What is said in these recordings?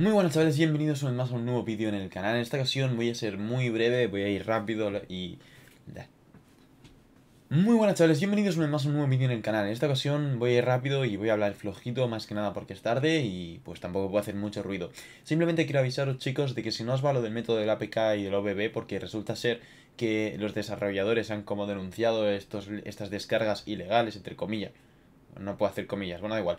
Muy buenas chavales, bienvenidos una más a un nuevo vídeo en el canal. En esta ocasión voy a ser muy breve, voy a ir rápido y... Muy buenas chavales, bienvenidos una más a un nuevo vídeo en el canal. En esta ocasión voy a ir rápido y voy a hablar flojito más que nada porque es tarde y pues tampoco puedo hacer mucho ruido. Simplemente quiero avisaros chicos de que si no os va lo del método del APK y del OBB porque resulta ser que los desarrolladores han como denunciado estos, estas descargas ilegales, entre comillas. No puedo hacer comillas, bueno, da igual.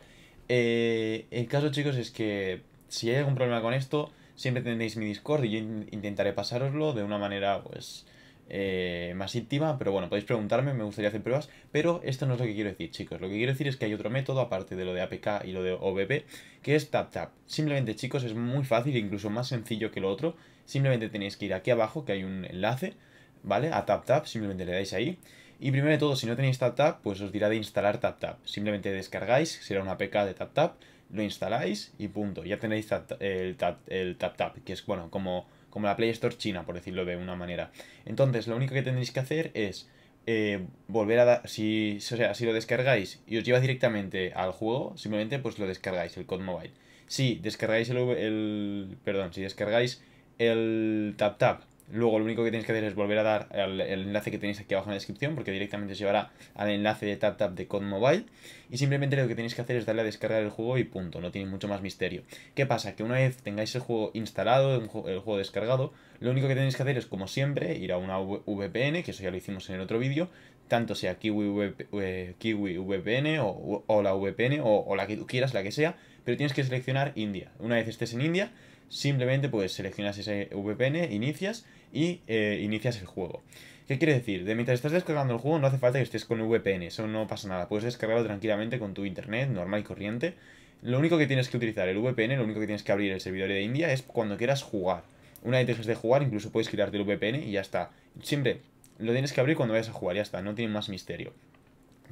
Eh, el caso chicos es que si hay algún problema con esto, siempre tendréis mi Discord y yo intentaré pasároslo de una manera, pues, eh, más íntima, pero bueno, podéis preguntarme, me gustaría hacer pruebas, pero esto no es lo que quiero decir, chicos. Lo que quiero decir es que hay otro método, aparte de lo de APK y lo de OBP, que es TapTap. Simplemente, chicos, es muy fácil, e incluso más sencillo que lo otro. Simplemente tenéis que ir aquí abajo, que hay un enlace, ¿vale? A TapTap, simplemente le dais ahí. Y primero de todo, si no tenéis TapTap, pues os dirá de instalar TapTap. Simplemente descargáis, será una APK de TapTap, lo instaláis y punto. Ya tenéis el, tap, el tap, que es bueno, como, como la Play Store china, por decirlo de una manera. Entonces, lo único que tendréis que hacer es eh, volver a dar. Si, sea, lo descargáis y os lleva directamente al juego, simplemente pues lo descargáis, el Code Mobile. Si descargáis el, el perdón, si descargáis el TapTap, -tap, Luego lo único que tenéis que hacer es volver a dar el enlace que tenéis aquí abajo en la descripción porque directamente os llevará al enlace de TapTap de Codemobile y simplemente lo que tenéis que hacer es darle a descargar el juego y punto, no tiene mucho más misterio. ¿Qué pasa? Que una vez tengáis el juego instalado, el juego descargado, lo único que tenéis que hacer es como siempre ir a una VPN, que eso ya lo hicimos en el otro vídeo, tanto sea Kiwi, VPN eh, o, o, la VPN o, o la que tú quieras, la que sea, pero tienes que seleccionar India. Una vez estés en India, simplemente pues seleccionas ese VPN, inicias y eh, inicias el juego. ¿Qué quiere decir? De mientras estás descargando el juego no hace falta que estés con VPN, eso no pasa nada, puedes descargarlo tranquilamente con tu internet normal y corriente. Lo único que tienes que utilizar el VPN, lo único que tienes que abrir el servidor de India es cuando quieras jugar. Una vez dejes de jugar, incluso puedes quitarte el VPN y ya está. Siempre lo tienes que abrir cuando vayas a jugar, ya está, no tiene más misterio.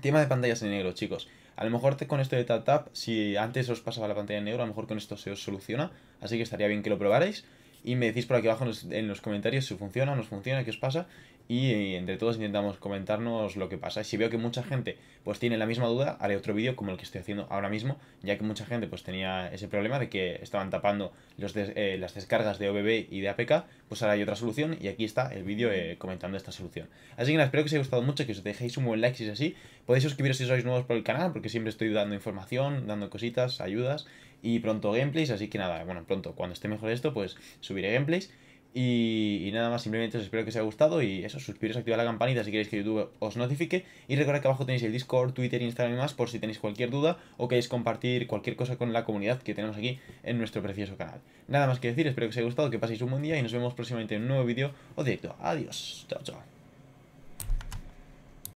Tema de pantallas en negro, chicos. A lo mejor con esto de tap -tap, si antes os pasaba la pantalla en negro, a lo mejor con esto se os soluciona. Así que estaría bien que lo probarais. Y me decís por aquí abajo en los, comentarios si funciona o no funciona, qué os pasa y, eh, entre todos intentamos comentarnos lo que pasa. Si veo que mucha gente pues tiene la misma duda, haré otro vídeo como el que estoy haciendo ahora mismo, ya que mucha gente pues tenía ese problema de que estaban tapando los eh, las descargas de OBB y de APK, pues ahora hay otra solución y aquí está el vídeo eh, comentando esta solución. Así que nada, espero que os haya gustado mucho, que os dejéis un buen like si es así. Podéis suscribiros si sois nuevos por el canal, porque siempre estoy dando información, dando cositas, ayudas y pronto gameplays, así que nada, bueno, pronto, cuando esté mejor esto, pues subiré gameplays. Y, nada más, simplemente os espero que os haya gustado y eso, suscribiros, activar la campanita si queréis que YouTube os notifique y recordad que abajo tenéis el Discord, Twitter, Instagram y más por si tenéis cualquier duda o queréis compartir cualquier cosa con la comunidad que tenemos aquí en nuestro precioso canal. Nada más que decir, espero que os haya gustado, que paséis un buen día y nos vemos próximamente en un nuevo vídeo o directo. Adiós, chao chao.